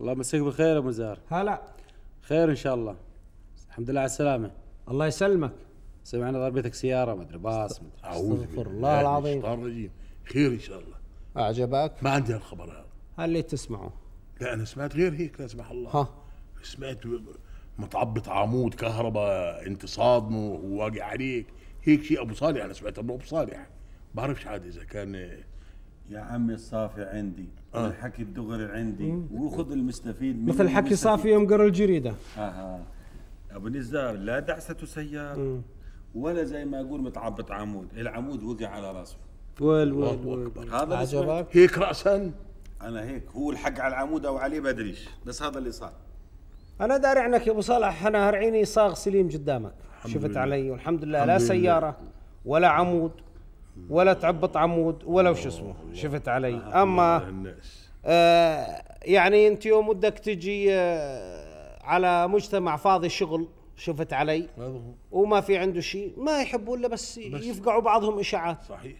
الله يمسيك بالخير يا ابو زهر هلا خير ان شاء الله الحمد لله على السلامه الله يسلمك سمعنا ضربتك سياره ما ادري باص ما ادري استغفر الله العظيم خير ان شاء الله اعجبك ما عندي الخبر هذا اللي تسمعه لا انا سمعت غير هيك لا سمح الله ها سمعت متعبط عمود كهرباء انت صادمه وواقع عليك هيك شيء ابو صالح انا سمعت ابو صالح بعرفش عاد اذا كان يا عمي الصافي عندي آه. الحكي الدغري عندي وخذ المستفيد من مثل حكي صافي قرا الجريده اها ابو نزار لا دعسه سيار مم. ولا زي ما اقول متعبط عمود العمود وقع على راسه ويل ويل هذا عجبك هيك راسا انا هيك هو الحق على العمود او عليه بدريش بس هذا اللي صار انا داري عنك يا ابو صالح انا هرعيني صاغ سليم قدامك شفت علي والحمد لله لا سياره ولا عمود ولا تعبط عمود ولا وش اسمه شفت علي اما آه يعني انت يوم ودك تجي آه على مجتمع فاضي شغل شفت علي وما في عنده شيء ما يحبوا الا بس, بس يفقعوا بعضهم اشاعات صحيح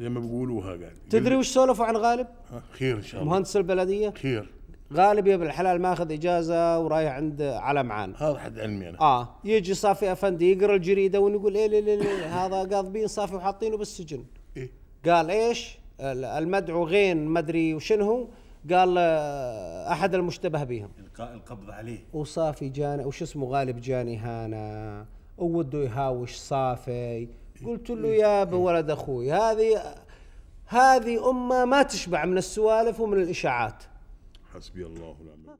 زي ما بيقولوها قال تدري وش سولفوا عن غالب؟ خير ان شاء الله مهندس البلديه خير غالب يبي الحلال ماخذ اجازه ورايح عند على معان هذا حد علمي انا اه يجي صافي افندي يقرا الجريده ونقول ايه ليه ليه إيه، إيه، هذا قاضبين صافي وحاطينه بالسجن إيه؟ قال ايش المدعو غين مدري وشنو قال آه، احد المشتبه بهم القبض عليه وصافي جاني وش اسمه غالب جاني هانا وده يهاوش صافي قلت له يا إيه. ولد اخوي هذه هذه امه ما تشبع من السوالف ومن الاشاعات حسبي الله ونعم